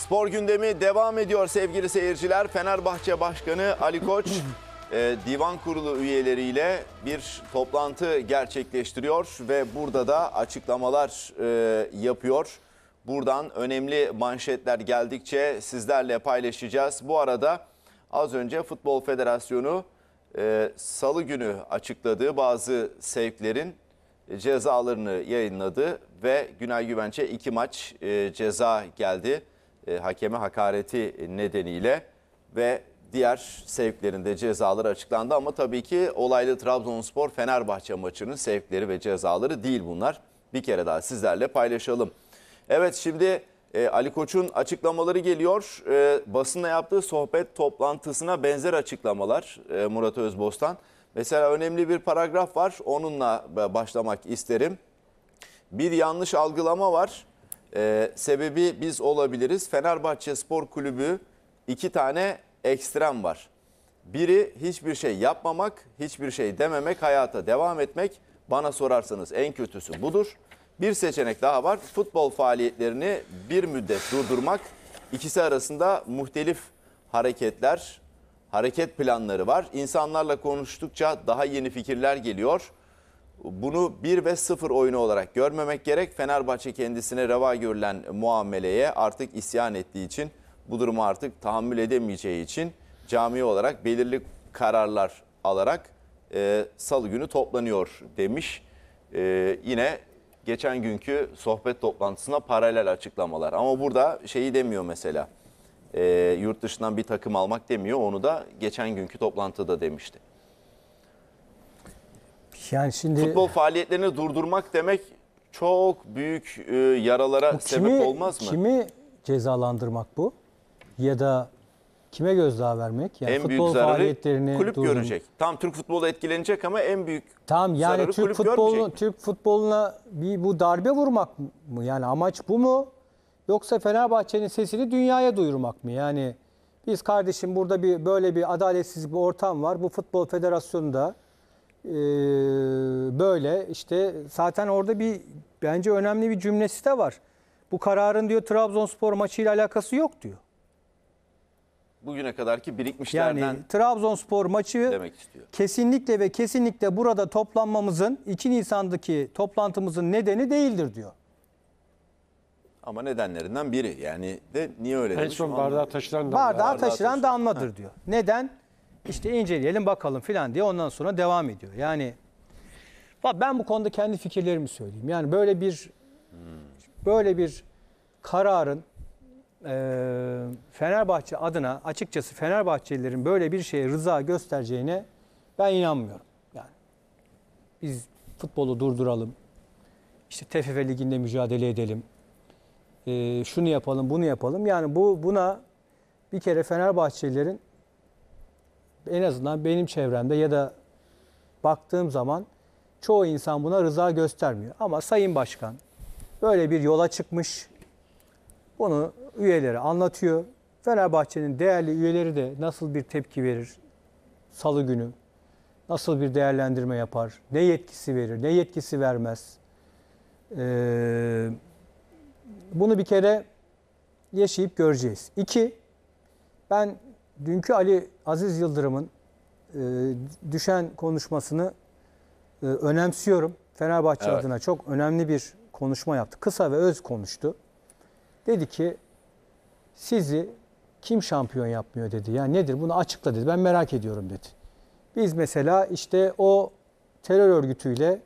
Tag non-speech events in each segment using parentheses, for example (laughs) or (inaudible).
Spor gündemi devam ediyor sevgili seyirciler. Fenerbahçe Başkanı Ali Koç (laughs) e, divan kurulu üyeleriyle bir toplantı gerçekleştiriyor ve burada da açıklamalar e, yapıyor. Buradan önemli manşetler geldikçe sizlerle paylaşacağız. Bu arada az önce Futbol Federasyonu e, salı günü açıkladığı bazı sevklerin cezalarını yayınladı ve Günay Güvenç'e iki maç ceza geldi e, hakeme hakareti nedeniyle ve diğer sevklerinde cezaları açıklandı. Ama tabii ki olaylı Trabzonspor-Fenerbahçe maçının sevkleri ve cezaları değil bunlar. Bir kere daha sizlerle paylaşalım. Evet şimdi e, Ali Koç'un açıklamaları geliyor. E, basınla yaptığı sohbet toplantısına benzer açıklamalar e, Murat Özbostan. Mesela önemli bir paragraf var. Onunla başlamak isterim. Bir yanlış algılama var. E, sebebi biz olabiliriz. Fenerbahçe Spor Kulübü iki tane ekstrem var. Biri hiçbir şey yapmamak, hiçbir şey dememek, hayata devam etmek. Bana sorarsanız en kötüsü budur. Bir seçenek daha var. Futbol faaliyetlerini bir müddet durdurmak. İkisi arasında muhtelif hareketler, hareket planları var. İnsanlarla konuştukça daha yeni fikirler geliyor. Bunu 1 ve 0 oyunu olarak görmemek gerek. Fenerbahçe kendisine reva görülen muameleye artık isyan ettiği için, bu durumu artık tahammül edemeyeceği için cami olarak belirli kararlar alarak e, salı günü toplanıyor demiş. E, yine geçen günkü sohbet toplantısına paralel açıklamalar. Ama burada şeyi demiyor mesela. E, yurt dışından bir takım almak demiyor. Onu da geçen günkü toplantıda demişti. Yani şimdi futbol faaliyetlerini durdurmak demek çok büyük e, yaralara kimi, sebep olmaz mı? Kimi cezalandırmak bu? Ya da kime gözdağı vermek? Yani en futbol büyük faaliyetlerini kulüp durdurmak. görecek. Tam Türk futbolu etkilenecek ama en büyük Tam yani Türk kulüp futbolu Türk futboluna bir bu darbe vurmak mı? Yani amaç bu mu? Yoksa Fenerbahçe'nin sesini dünyaya duyurmak mı? Yani biz kardeşim burada bir böyle bir adaletsiz bir ortam var. Bu futbol federasyonunda ee, böyle işte zaten orada bir bence önemli bir cümlesi de var. Bu kararın diyor Trabzonspor maçıyla alakası yok diyor. Bugüne kadarki birikmişlerden Yani Trabzonspor maçı demek istiyor. kesinlikle ve kesinlikle burada toplanmamızın 2 Nisan'daki toplantımızın nedeni değildir diyor. Ama nedenlerinden biri. Yani de niye öyle En demiş, son bardağı taşıran da Bardağı taşıran. damladır diyor. Neden? İşte inceleyelim bakalım filan diye ondan sonra devam ediyor. Yani ben bu konuda kendi fikirlerimi söyleyeyim. Yani böyle bir böyle bir kararın e, Fenerbahçe adına açıkçası Fenerbahçelilerin böyle bir şeye rıza göstereceğine ben inanmıyorum. Yani biz futbolu durduralım. İşte TFF liginde mücadele edelim. E, şunu yapalım, bunu yapalım. Yani bu buna bir kere Fenerbahçelilerin en azından benim çevremde ya da baktığım zaman çoğu insan buna rıza göstermiyor. Ama Sayın Başkan böyle bir yola çıkmış. Bunu üyeleri anlatıyor. Fenerbahçe'nin değerli üyeleri de nasıl bir tepki verir salı günü? Nasıl bir değerlendirme yapar? Ne yetkisi verir, ne yetkisi vermez? Ee, bunu bir kere yaşayıp göreceğiz. İki, ben dünkü Ali Aziz Yıldırım'ın e, düşen konuşmasını e, önemsiyorum. Fenerbahçe evet. adına çok önemli bir konuşma yaptı. Kısa ve öz konuştu. Dedi ki sizi kim şampiyon yapmıyor dedi. Yani nedir bunu açıkla dedi. Ben merak ediyorum dedi. Biz mesela işte o terör örgütüyle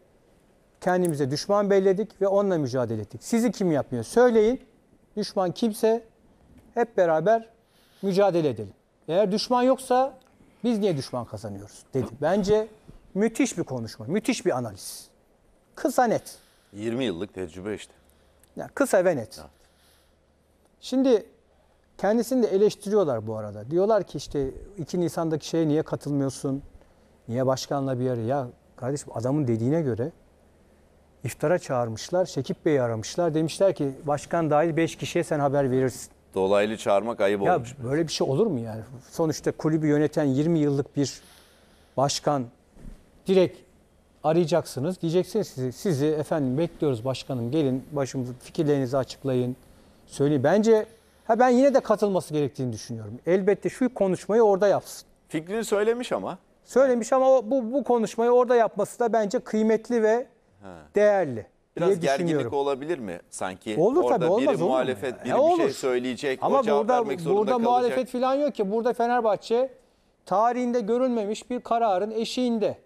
kendimize düşman belledik ve onunla mücadele ettik. Sizi kim yapmıyor? Söyleyin. Düşman kimse hep beraber mücadele edelim. Eğer düşman yoksa biz niye düşman kazanıyoruz dedi. Bence müthiş bir konuşma, müthiş bir analiz. Kısa net. 20 yıllık tecrübe işte. Yani kısa ve net. Şimdi kendisini de eleştiriyorlar bu arada. Diyorlar ki işte 2 Nisan'daki şeye niye katılmıyorsun? Niye başkanla bir araya? Ya kardeşim adamın dediğine göre iftara çağırmışlar. Şekip Bey'i aramışlar. Demişler ki başkan dahil 5 kişiye sen haber verirsin. Dolaylı çağırmak ayıp ya olmuş. Böyle bir şey olur mu yani? Sonuçta kulübü yöneten 20 yıllık bir başkan direkt arayacaksınız. Diyeceksiniz sizi, sizi efendim bekliyoruz başkanım gelin başımızı fikirlerinizi açıklayın. Söyleyin. Bence ha ben yine de katılması gerektiğini düşünüyorum. Elbette şu konuşmayı orada yapsın. Fikrini söylemiş ama. Söylemiş ama o, bu, bu konuşmayı orada yapması da bence kıymetli ve ha. değerli. Biraz gerginlik olabilir mi sanki? Olur Orada tabii olmaz. Biri muhalefet, e, bir şey söyleyecek, Ama o cevap burada, vermek zorunda burada kalacak. muhalefet falan yok ki. Burada Fenerbahçe tarihinde görülmemiş bir kararın eşiğinde.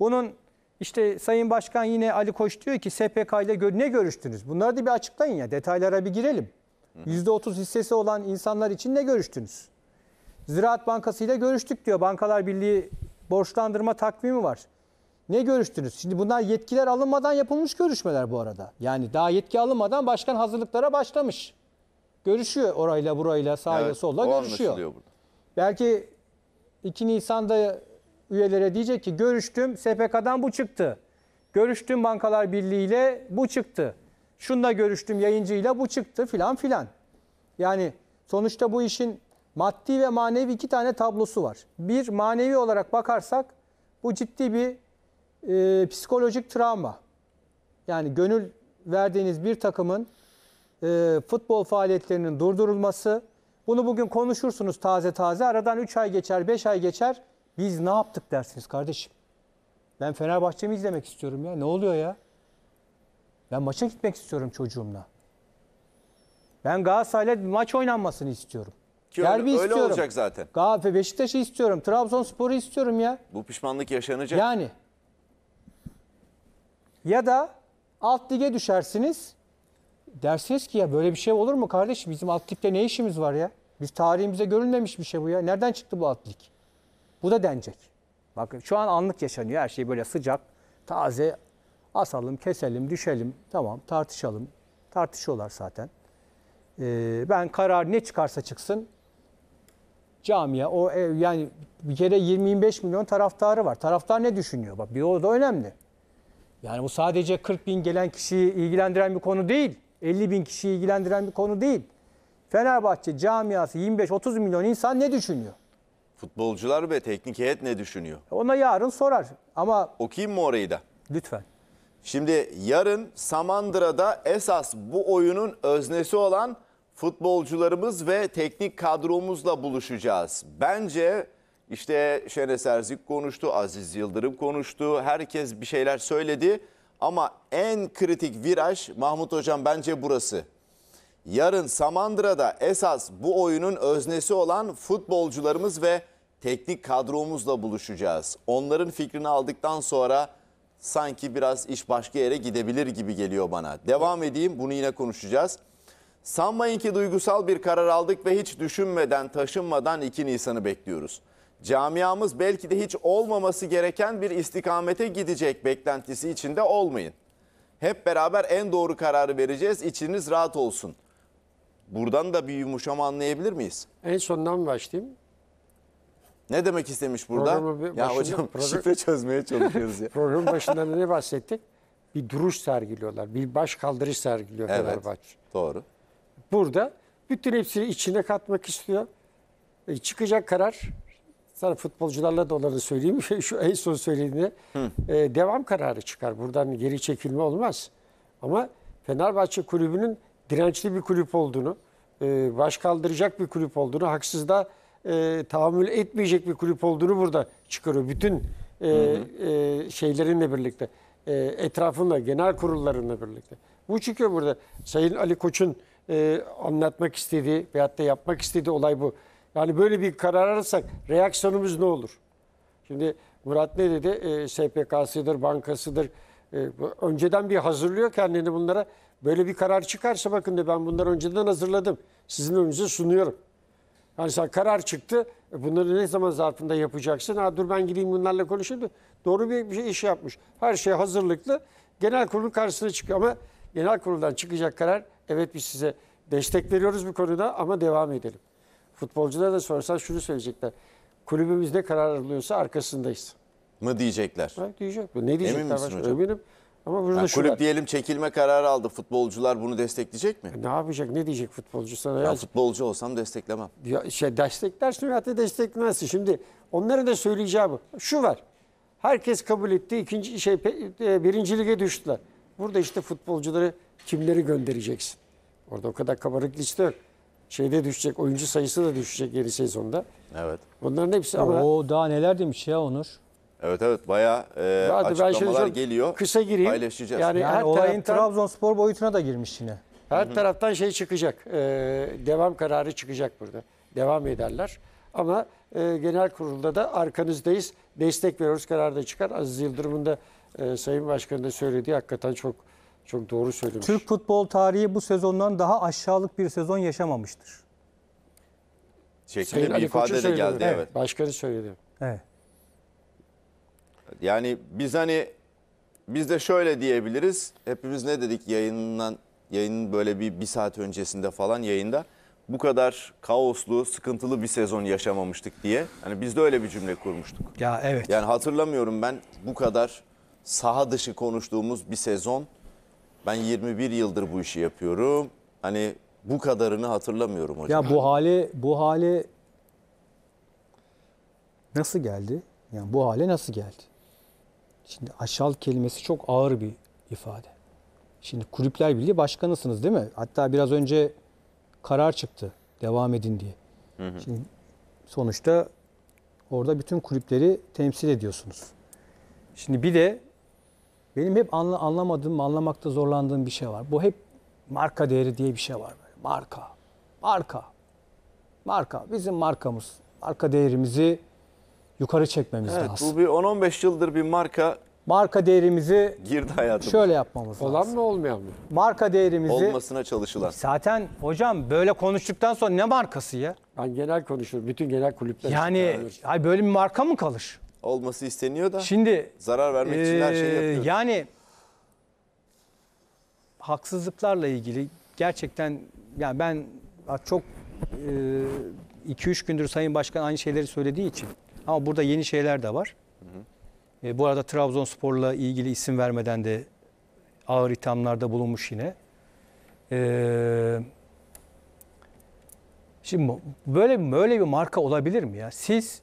Bunun işte Sayın Başkan yine Ali Koç diyor ki SPK ile ne görüştünüz? Bunları da bir açıklayın ya detaylara bir girelim. %30 hissesi olan insanlar için ne görüştünüz? Ziraat Bankası ile görüştük diyor. Bankalar Birliği borçlandırma takvimi var. Ne görüştünüz? Şimdi bunlar yetkiler alınmadan yapılmış görüşmeler bu arada. Yani daha yetki alınmadan başkan hazırlıklara başlamış. Görüşüyor orayla burayla sağıyla evet, solla görüşüyor. Belki 2 Nisan'da üyelere diyecek ki görüştüm SPK'dan bu çıktı. Görüştüm Bankalar Birliği ile bu çıktı. Şunla görüştüm yayıncıyla bu çıktı filan filan. Yani sonuçta bu işin maddi ve manevi iki tane tablosu var. Bir manevi olarak bakarsak bu ciddi bir e, psikolojik travma. Yani gönül verdiğiniz bir takımın e, futbol faaliyetlerinin durdurulması. Bunu bugün konuşursunuz taze taze. Aradan 3 ay geçer, 5 ay geçer. Biz ne yaptık dersiniz kardeşim. Ben Fenerbahçe'mi izlemek istiyorum ya. Ne oluyor ya? Ben maça gitmek istiyorum çocuğumla. Ben Galatasaray'la maç oynanmasını istiyorum. Ki Derbi öyle istiyorum. olacak zaten. Galatasaray Beşiktaş'ı istiyorum. Trabzonspor'u istiyorum ya. Bu pişmanlık yaşanacak. Yani ya da alt lige düşersiniz. Dersiniz ki ya böyle bir şey olur mu kardeşim? Bizim alt ligde ne işimiz var ya? Biz tarihimize görülmemiş bir şey bu ya. Nereden çıktı bu alt lig? Bu da denecek. Bakın şu an anlık yaşanıyor. Her şey böyle sıcak, taze. Asalım, keselim, düşelim. Tamam tartışalım. Tartışıyorlar zaten. Ee, ben karar ne çıkarsa çıksın camiye o yani bir kere 20-25 milyon taraftarı var. Taraftar ne düşünüyor? Bak bir o da önemli. Yani bu sadece 40 bin gelen kişiyi ilgilendiren bir konu değil. 50 bin kişiyi ilgilendiren bir konu değil. Fenerbahçe camiası 25-30 milyon insan ne düşünüyor? Futbolcular ve teknik heyet ne düşünüyor? E ona yarın sorar ama... Okuyayım mı orayı da? Lütfen. Şimdi yarın Samandıra'da esas bu oyunun öznesi olan futbolcularımız ve teknik kadromuzla buluşacağız. Bence işte Şenes Serzik konuştu, Aziz Yıldırım konuştu. Herkes bir şeyler söyledi. Ama en kritik viraj Mahmut Hocam bence burası. Yarın Samandıra'da esas bu oyunun öznesi olan futbolcularımız ve teknik kadromuzla buluşacağız. Onların fikrini aldıktan sonra sanki biraz iş başka yere gidebilir gibi geliyor bana. Devam edeyim bunu yine konuşacağız. Sanmayın ki duygusal bir karar aldık ve hiç düşünmeden taşınmadan 2 Nisan'ı bekliyoruz camiamız belki de hiç olmaması gereken bir istikamete gidecek beklentisi içinde olmayın. Hep beraber en doğru kararı vereceğiz, İçiniz rahat olsun. Buradan da bir yumuşama anlayabilir miyiz? En sondan başlayayım. Ne demek istemiş burada? Programı ya başında, hocam program, şifre çözmeye çalışıyoruz ya. (laughs) Programın başında ne bahsettik? Bir duruş sergiliyorlar. Bir baş kaldırış sergiliyor evet, Fenerbahçe. Doğru. Burada bütün hepsini içine katmak istiyor. E, çıkacak karar sana futbolcularla da onları söyleyeyim. (laughs) Şu en son söylediğinde e, devam kararı çıkar. Buradan geri çekilme olmaz. Ama Fenerbahçe kulübünün dirençli bir kulüp olduğunu, e, baş kaldıracak bir kulüp olduğunu, haksızda e, tahammül etmeyecek bir kulüp olduğunu burada çıkarıyor. Bütün e, e, şeylerinle birlikte, e, etrafında, genel kurullarınla birlikte. Bu çıkıyor burada. Sayın Ali Koç'un e, anlatmak istediği veyahut da yapmak istediği olay bu. Yani böyle bir karar alırsak reaksiyonumuz ne olur? Şimdi Murat ne dedi? E, ee, SPK'sıdır, bankasıdır. E, önceden bir hazırlıyor kendini bunlara. Böyle bir karar çıkarsa bakın de ben bunları önceden hazırladım. Sizin önünüze sunuyorum. Yani sen karar çıktı. E bunları ne zaman zarfında yapacaksın? Ha dur ben gideyim bunlarla konuşayım da. Doğru bir, bir şey, iş yapmış. Her şey hazırlıklı. Genel kurulun karşısına çıkıyor ama genel kuruldan çıkacak karar evet biz size destek veriyoruz bu konuda ama devam edelim. Futbolculara da sorsan şunu söyleyecekler. Kulübümüzde karar alıyorsa arkasındayız. Mı diyecekler? Ha, diyecek. Ne diyecekler? Emin misin hocam? Eminim. Ama burada yani kulüp diyelim çekilme kararı aldı. Futbolcular bunu destekleyecek mi? E, ne yapacak? Ne diyecek futbolcu sana? Ya, ya futbolcu olsam desteklemem. Ya şey desteklersin veyahut da desteklemezsin. Şimdi onlara da söyleyeceğim şu var. Herkes kabul etti. İkinci şey e, birinci lige düştüler. Burada işte futbolcuları kimleri göndereceksin? Orada o kadar kabarık liste yok şeyde düşecek. Oyuncu sayısı da düşecek yeni sezonda. Evet. Bunların hepsi ama... O daha neler demiş ya Onur? Evet evet bayağı e, Hadi şey açıklamalar ben geliyor. Kısa gireyim. Paylaşacağız. Yani, yani her olayın taraftan, Trabzonspor boyutuna da girmiş yine. Her Hı -hı. taraftan şey çıkacak. E, devam kararı çıkacak burada. Devam ederler. Ama e, genel kurulda da arkanızdayız. Destek veriyoruz kararı da çıkar. Aziz Yıldırım'ın da e, Sayın Başkan'ın da söylediği hakikaten çok çok doğru söylemiş. Türk futbol tarihi bu sezondan daha aşağılık bir sezon yaşamamıştır. Şeklinde bir ifade de geldi. Evet. evet. Başkanı söyledi. Evet. Yani biz hani biz de şöyle diyebiliriz. Hepimiz ne dedik yayından yayının böyle bir, bir saat öncesinde falan yayında bu kadar kaoslu, sıkıntılı bir sezon yaşamamıştık diye. Hani biz de öyle bir cümle kurmuştuk. Ya evet. Yani hatırlamıyorum ben bu kadar saha dışı konuştuğumuz bir sezon ben 21 yıldır bu işi yapıyorum. Hani bu kadarını hatırlamıyorum hocam. Ya bu hali bu hali nasıl geldi? Yani bu hale nasıl geldi? Şimdi aşağılık kelimesi çok ağır bir ifade. Şimdi Kulüpler Birliği başkanısınız değil mi? Hatta biraz önce karar çıktı devam edin diye. Hı hı. Şimdi sonuçta orada bütün kulüpleri temsil ediyorsunuz. Şimdi bir de benim hep anla, anlamadığım, anlamakta zorlandığım bir şey var. Bu hep marka değeri diye bir şey var. Böyle. Marka, marka, marka. Bizim markamız, marka değerimizi yukarı çekmemiz evet, lazım. Bu bir 10-15 yıldır bir marka marka değerimizi girdi hayatımıza. Şöyle yapmamız Olan lazım. Olan mı olmayan mı? Marka değerimizi olmasına çalışılan. Zaten hocam böyle konuştuktan sonra ne markası ya? Ben genel konuşurum. Bütün genel kulüpler. Yani ay böyle bir marka mı kalır? olması isteniyor da Şimdi zarar vermek için her şeyi yapıyoruz. Yani haksızlıklarla ilgili gerçekten yani ben çok 2-3 gündür Sayın Başkan aynı şeyleri söylediği için ama burada yeni şeyler de var. Hı hı. E, bu arada Trabzonspor'la ilgili isim vermeden de ağır ithamlarda bulunmuş yine. E, şimdi böyle böyle bir marka olabilir mi ya? Siz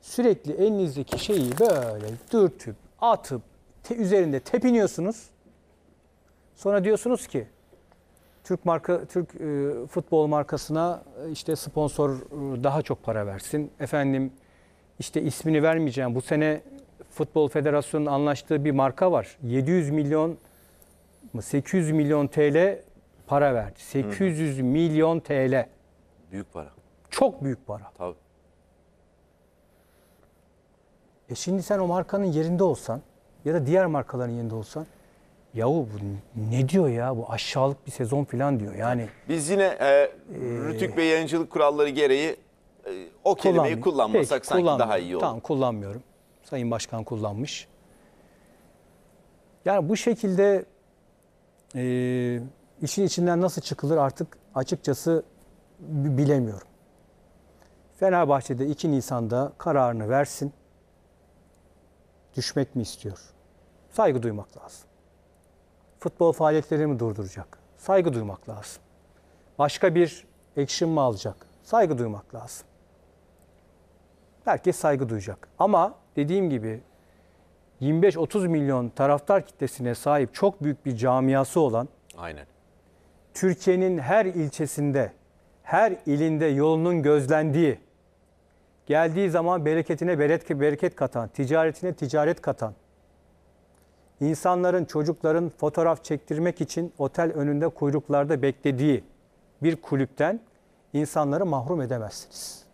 sürekli elinizdeki şeyi böyle dürtüp, atıp, te, üzerinde tepiniyorsunuz. Sonra diyorsunuz ki Türk marka Türk e, futbol markasına e, işte sponsor e, daha çok para versin. Efendim işte ismini vermeyeceğim. Bu sene Futbol Federasyonu'nun anlaştığı bir marka var. 700 milyon mı 800 milyon TL para verdi. 800 Hı. milyon TL. Büyük para. Çok büyük para. Tabii. E şimdi sen o markanın yerinde olsan ya da diğer markaların yerinde olsan yahu bu ne diyor ya bu aşağılık bir sezon falan diyor. Yani Biz yine e, Rütük ve ee, yayıncılık kuralları gereği e, o kelimeyi kullanmasak Peki, sanki daha iyi olur. Tamam kullanmıyorum. Sayın Başkan kullanmış. Yani bu şekilde e, işin içinden nasıl çıkılır artık açıkçası bilemiyorum. Fenerbahçe'de 2 Nisan'da kararını versin düşmek mi istiyor? Saygı duymak lazım. Futbol faaliyetlerini mi durduracak? Saygı duymak lazım. Başka bir action mi alacak? Saygı duymak lazım. Herkes saygı duyacak. Ama dediğim gibi 25-30 milyon taraftar kitlesine sahip çok büyük bir camiası olan Aynen. Türkiye'nin her ilçesinde, her ilinde yolunun gözlendiği Geldiği zaman bereketine bereket, bereket katan, ticaretine ticaret katan, insanların, çocukların fotoğraf çektirmek için otel önünde kuyruklarda beklediği bir kulüpten insanları mahrum edemezsiniz.''